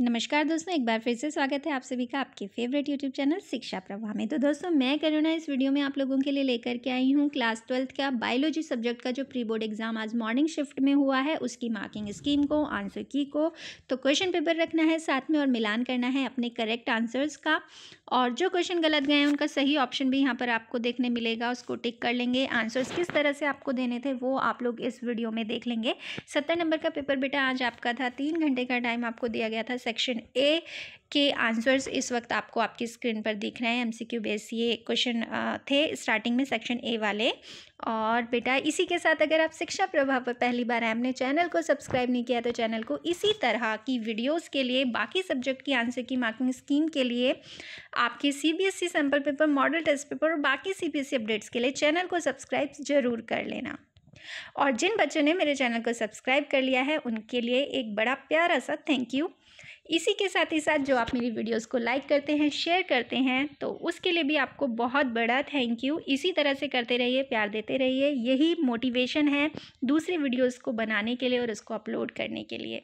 नमस्कार दोस्तों एक बार फिर से स्वागत है आप सभी का आपके फेवरेट यूट्यूब चैनल शिक्षा प्रवाह में तो दोस्तों मैं करुणा इस वीडियो में आप लोगों के लिए लेकर के आई हूँ क्लास ट्वेल्थ का बायोलॉजी सब्जेक्ट का जो प्री बोर्ड एग्जाम आज मॉर्निंग शिफ्ट में हुआ है उसकी मार्किंग स्कीम को आंसर की को तो क्वेश्चन पेपर रखना है साथ में और मिलान करना है अपने करेक्ट आंसर्स का और जो क्वेश्चन गलत गए हैं उनका सही ऑप्शन भी यहाँ पर आपको देखने मिलेगा उसको टिक कर लेंगे आंसर्स किस तरह से आपको देने थे वो आप लोग इस वीडियो में देख लेंगे सत्तर नंबर का पेपर बेटा आज आपका था तीन घंटे का टाइम आपको दिया गया था सेक्शन ए के आंसर्स इस वक्त आपको आपकी स्क्रीन पर दिख रहे हैं एमसीक्यू बेस ये क्वेश्चन थे स्टार्टिंग में सेक्शन ए वाले और बेटा इसी के साथ अगर आप शिक्षा प्रभाव पर पहली बार हमने चैनल को सब्सक्राइब नहीं किया तो चैनल को इसी तरह की वीडियोस के लिए बाकी सब्जेक्ट की आंसर की मार्किंग स्कीम के लिए आपके CBSE sample paper model test paper और बाकी सीबीएसई अपडेट्स e के लिए चैनल को सब्सक्राइब ज़रूर कर लेना और जिन बच्चों ने मेरे चैनल को सब्सक्राइब कर लिया है उनके लिए एक बड़ा प्यारा सा थैंक यू इसी के साथ ही साथ जो आप मेरी वीडियोस को लाइक करते हैं शेयर करते हैं तो उसके लिए भी आपको बहुत बड़ा थैंक यू इसी तरह से करते रहिए प्यार देते रहिए यही मोटिवेशन है दूसरे वीडियोस को बनाने के लिए और उसको अपलोड करने के लिए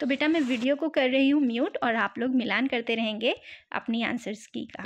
तो बेटा मैं वीडियो को कर रही हूँ म्यूट और आप लोग मिलान करते रहेंगे अपनी आंसर्स की का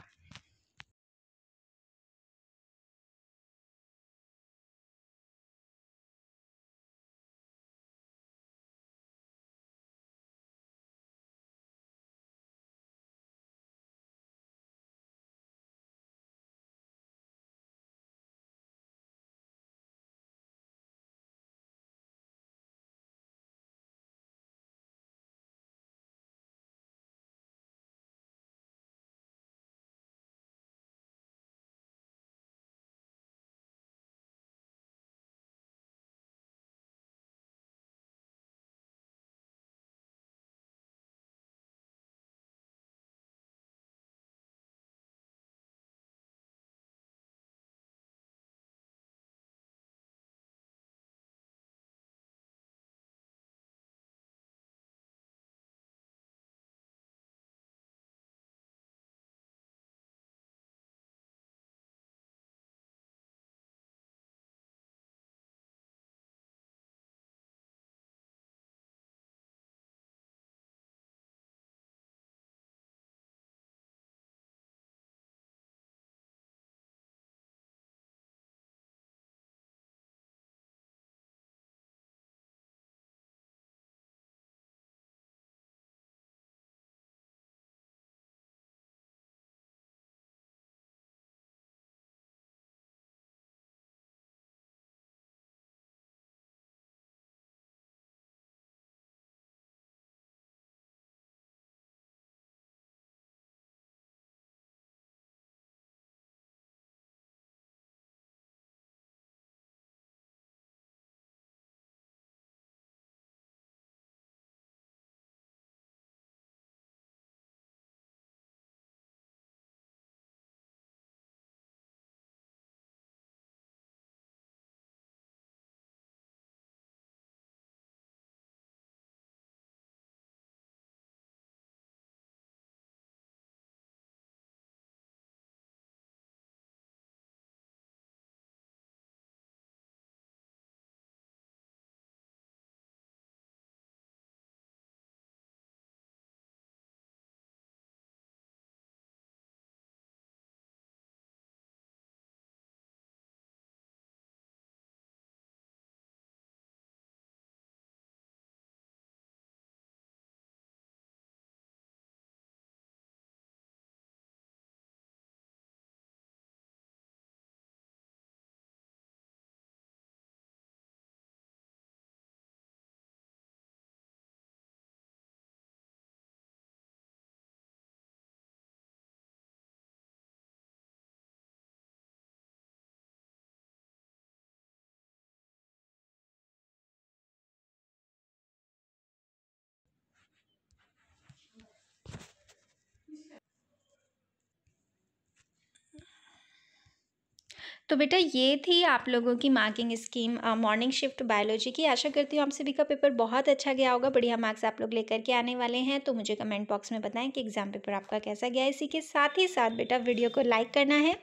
तो बेटा ये थी आप लोगों की marking scheme morning shift biology की आशा करती हूँ आप सभी का पेपर बहुत अच्छा गया होगा बढ़िया मार्क्स आप लोग लेकर के आने वाले हैं तो मुझे कमेंट बॉक्स में बताएं कि एग्ज़ाम पेपर आपका कैसा गया इसी के साथ ही साथ बेटा वीडियो को लाइक करना है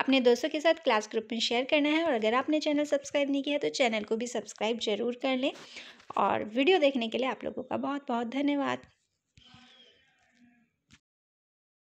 अपने दोस्तों के साथ क्लास ग्रुप में शेयर करना है और अगर आपने चैनल सब्सक्राइब नहीं किया तो चैनल को भी सब्सक्राइब ज़रूर कर लें और वीडियो देखने के लिए आप लोगों का बहुत बहुत धन्यवाद